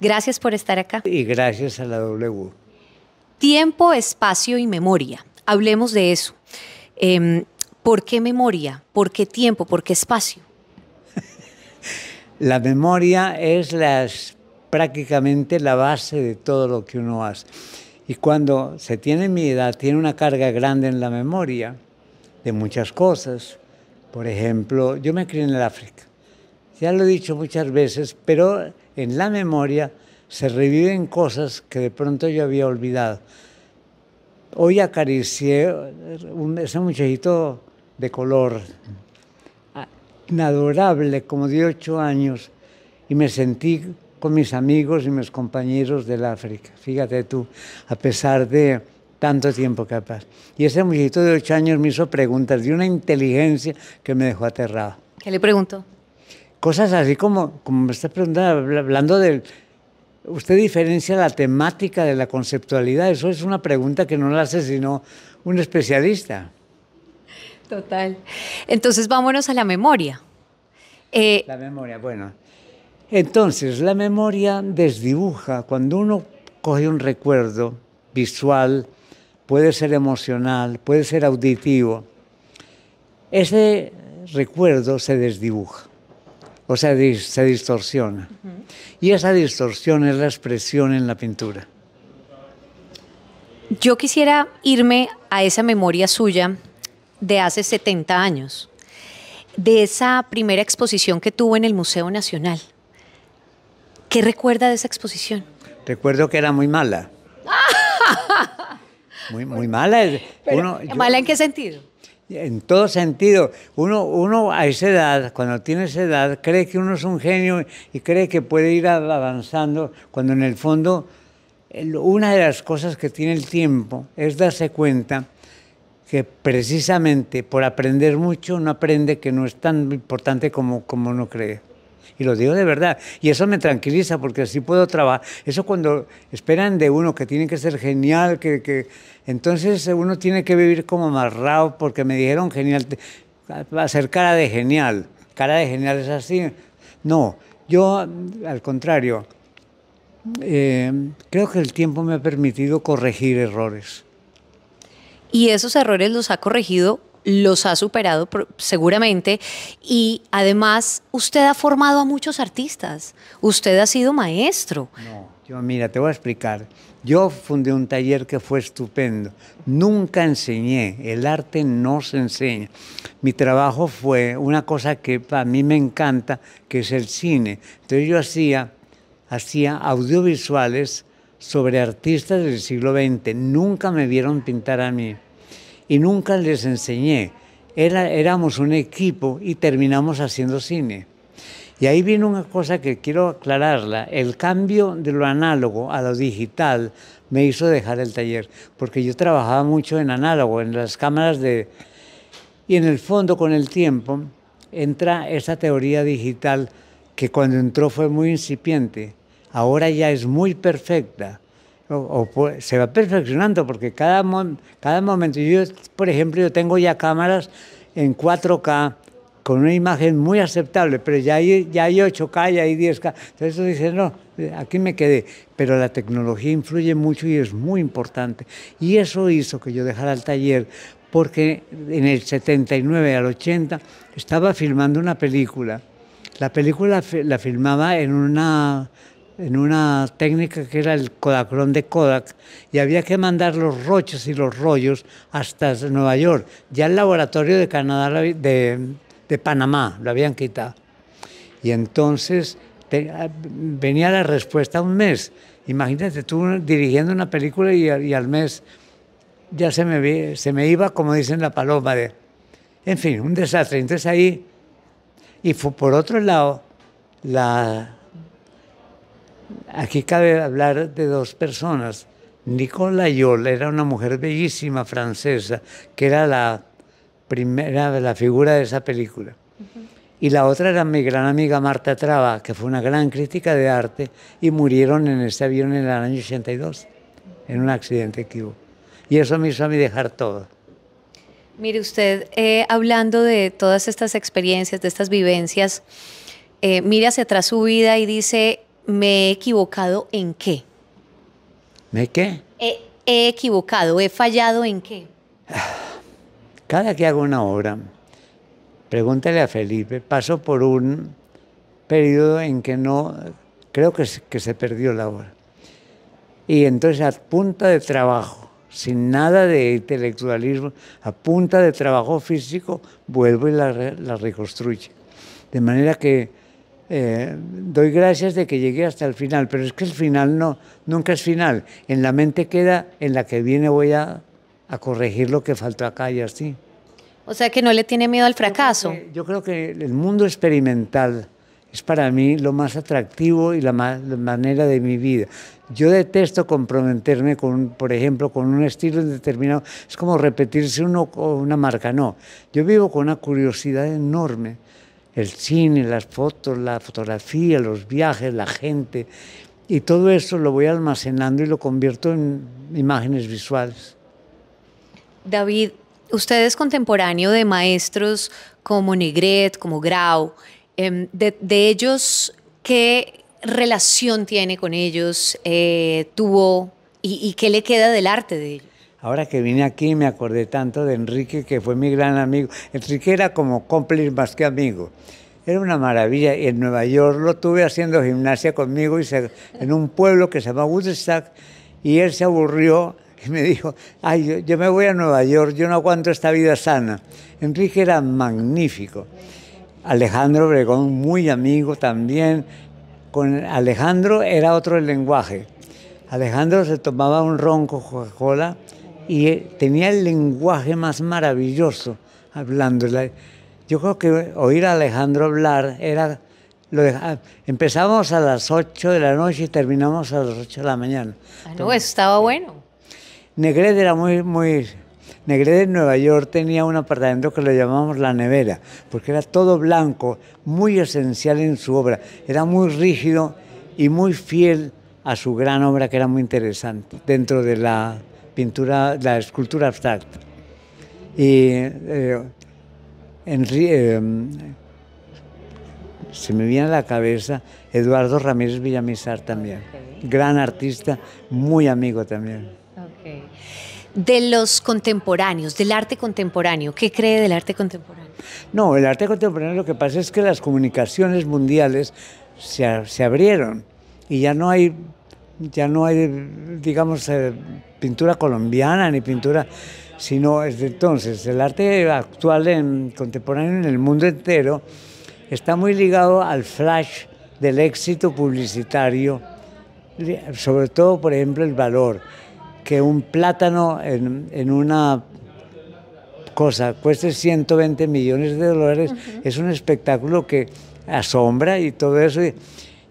Gracias por estar acá. Y gracias a la W. Tiempo, espacio y memoria. Hablemos de eso. Em, ¿Por qué memoria? ¿Por qué tiempo? ¿Por qué espacio? la memoria es las, prácticamente la base de todo lo que uno hace. Y cuando se tiene mi edad, tiene una carga grande en la memoria de muchas cosas. Por ejemplo, yo me crié en el África. Ya lo he dicho muchas veces, pero en la memoria se reviven cosas que de pronto yo había olvidado. Hoy acaricié un, ese muchachito de color, ah, adorable, como de ocho años, y me sentí con mis amigos y mis compañeros del África. Fíjate tú, a pesar de tanto tiempo que capaz. Y ese muchachito de ocho años me hizo preguntas de una inteligencia que me dejó aterrado. ¿Qué le preguntó? Cosas así como, como me está preguntando, hablando de, ¿Usted diferencia la temática de la conceptualidad? Eso es una pregunta que no la hace sino un especialista. Total. Entonces vámonos a la memoria. Eh, la memoria, bueno. Entonces, la memoria desdibuja. Cuando uno coge un recuerdo visual, puede ser emocional, puede ser auditivo, ese recuerdo se desdibuja o sea, se distorsiona. Y esa distorsión es la expresión en la pintura. Yo quisiera irme a esa memoria suya de hace 70 años, de esa primera exposición que tuvo en el Museo Nacional. ¿Qué recuerda de esa exposición? Recuerdo que era muy mala. muy, muy mala. ¿Mala en qué sentido? en todo sentido. Uno, uno a esa edad, cuando tiene esa edad, cree que uno es un genio y cree que puede ir avanzando, cuando en el fondo una de las cosas que tiene el tiempo es darse cuenta que precisamente por aprender mucho uno aprende que no es tan importante como, como uno cree. Y lo digo de verdad. Y eso me tranquiliza porque así puedo trabajar. Eso cuando esperan de uno que tiene que ser genial, que, entonces uno tiene que vivir como amarrado porque me dijeron genial, hacer cara de genial. Cara de genial es así. No, yo al contrario, eh, creo que el tiempo me ha permitido corregir errores. Y esos errores los ha corregido los ha superado seguramente y además usted ha formado a muchos artistas, usted ha sido maestro. yo mira, te voy a explicar. Yo fundé un taller que fue estupendo. Nunca enseñé, el arte no se enseña. Mi trabajo fue una cosa que a mí me encanta, que es el cine. Entonces yo hacía, hacía audiovisuales sobre artistas del siglo XX. Nunca me vieron pintar a mí y nunca les enseñé. Era, éramos un equipo y terminamos haciendo cine. Y ahí viene una cosa que quiero aclararla. El cambio de lo análogo a lo digital me hizo dejar el taller, porque yo trabajaba mucho en análogo, en las cámaras de... Y en el fondo, con el tiempo, entra esa teoría digital que cuando entró fue muy incipiente. Ahora ya es muy perfecta o, se va perfeccionando porque cada, cada momento, yo por ejemplo, yo tengo ya cámaras en 4K con una imagen muy aceptable, pero ya hay, ya hay 8K, ya hay 10K. Entonces dice no, eh, aquí me quedé. Pero la tecnología influye mucho y es muy importante. Y eso hizo que yo dejara el taller, porque en el 79 al 80 estaba filmando una película. La película la filmaba en una en una técnica que era el Kodakron de Kodak, y había que mandar los roches y los rollos hasta Nueva York. Ya el laboratorio de Canadá, de, de Panamá, lo habían quitado. Y entonces venía la respuesta un mes. Imagínate tú dirigiendo una película y, al mes ya se me, se me iba, como dicen la paloma, de, en fin, un desastre. Entonces ahí, y fue, por otro lado, la Aquí cabe hablar de dos personas. Nicola Yol era una mujer bellísima francesa, que era la primera, la figura de esa película. Y la otra era mi gran amiga Marta Traba, que fue una gran crítica de arte, y murieron en ese avión en el año 82, en un accidente que Y eso me hizo a mí dejar todo. Mire usted, eh, hablando de todas estas experiencias, de estas vivencias, eh, mira hacia atrás su vida y dice, ¿Me he equivocado en qué? ¿Me qué? He, equivocado, he fallado en qué. Cada que hago una obra, pregúntale a Felipe, paso por un periodo en que no, creo que, se perdió la obra. Y entonces a punta de trabajo, sin nada de intelectualismo, a punta de trabajo físico, vuelvo y la, la De manera que eh, doy gracias de que llegué hasta el final, pero es que el final no, nunca es final. En la mente queda, en la que viene voy a, corregir lo que faltó acá y así. O sea que no le tiene miedo al fracaso. Yo creo que, el mundo experimental es para mí lo más atractivo y la, manera de mi vida. Yo detesto comprometerme con, por ejemplo, con un estilo determinado. Es como repetirse uno una marca. No, yo vivo con una curiosidad enorme el cine, las fotos, la fotografía, los viajes, la gente. Y todo eso lo voy almacenando y lo convierto en imágenes visuales. David, usted es contemporáneo de maestros como Negret, como Grau. Em, de, ellos, ¿qué relación tiene con ellos? Eh, ¿Tuvo y, y qué le queda del arte de ellos? Ahora que vine aquí me acordé tanto de Enrique, que fue mi gran amigo. Enrique era como cómplice más que amigo. Era una maravilla. Y en Nueva York lo tuve haciendo gimnasia conmigo y en un pueblo que se llama Woodstock. Y él se aburrió y me dijo, ay, yo, me voy a Nueva York, yo no aguanto esta vida sana. Enrique era magnífico. Alejandro Obregón, muy amigo también. Con Alejandro era otro el lenguaje. Alejandro se tomaba un ronco Coca-Cola y eh, tenía el lenguaje más maravilloso hablando. Yo creo que oír a Alejandro hablar era... Lo ah, empezamos a las 8 de la noche y terminamos a las 8 de la mañana. Ah, no, estaba bueno. Negrete era muy, muy... Negrete en Nueva York tenía un apartamento que le llamamos La Nevera, porque era todo blanco, muy esencial en su obra. Era muy rígido y muy fiel a su gran obra, que era muy interesante, dentro de la pintura, la escultura abstracta. Y eh, eh, se me viene a la cabeza Eduardo Ramírez Villamizar también, gran artista, muy amigo también. De los contemporáneos, del arte contemporáneo, ¿qué cree del arte contemporáneo? No, el arte contemporáneo lo que pasa es que las comunicaciones mundiales se, se abrieron y ya no hay ya no hay, digamos, eh, pintura colombiana ni pintura, sino desde entonces el arte actual en, contemporáneo en el mundo entero está muy ligado al flash del éxito publicitario, sobre todo, por ejemplo, el valor, que un plátano en, una cosa cueste 120 millones de dólares, es un espectáculo que asombra y todo eso.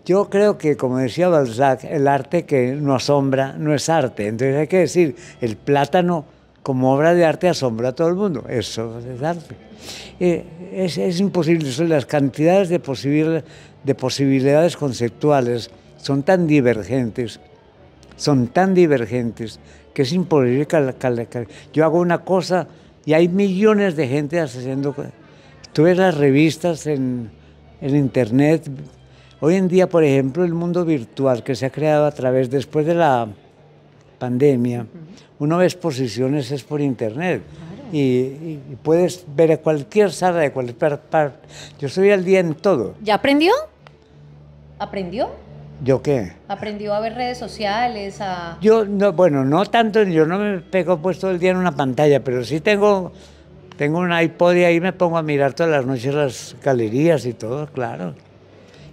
Yo creo que, como decía Balzac, el arte que no asombra no es arte. Entonces hay que decir, el plátano como obra de arte asombra a todo el mundo. Eso es arte. Eh, es, imposible. Son las cantidades de, de posibilidades conceptuales son tan divergentes, son tan divergentes, que es imposible. Yo hago una cosa y hay millones de gente haciendo... Tú ves las revistas en, en internet Hoy en día, por ejemplo, el mundo virtual que se ha creado a través, después de la pandemia, uno ve exposiciones es por internet. Y, puedes ver cualquier sala de cualquier parte. Yo estoy al día en todo. ¿Ya aprendió? ¿Aprendió? ¿Yo qué? ¿Aprendió a ver redes sociales? A... Yo, no, bueno, no tanto, yo no me pego pues todo el día en una pantalla, pero sí tengo, tengo un iPod y ahí me pongo a mirar todas las noches las galerías y todo, claro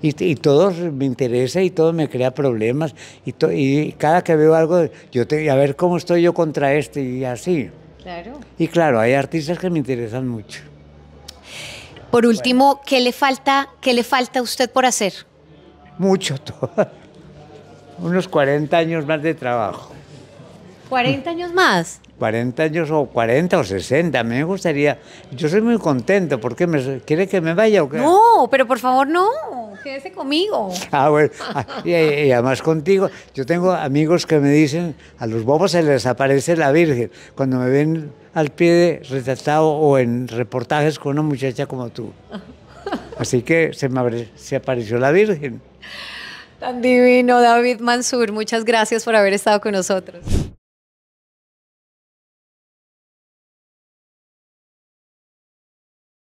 y, todo me interesa y todo me crea problemas y, y cada que veo algo, yo a ver cómo estoy yo contra este y así. Y claro, hay artistas que me interesan mucho. Por último, ¿qué le falta, qué le falta a usted por hacer? Mucho, unos 40 años más de trabajo. 40 años más. 40 años o 40 o 60, a mí me gustaría. Yo soy muy contento, porque me, quiere que me vaya o qué? No, pero por favor no. Quédese conmigo. Ah, ah Y, además contigo. Yo tengo amigos que me dicen, a los bobos se les aparece la Virgen. Cuando me ven al pie de retratado o en reportajes con una muchacha como tú. Así que se, me, se apareció la Virgen. Tan divino, David Mansur. Muchas gracias por haber estado con nosotros.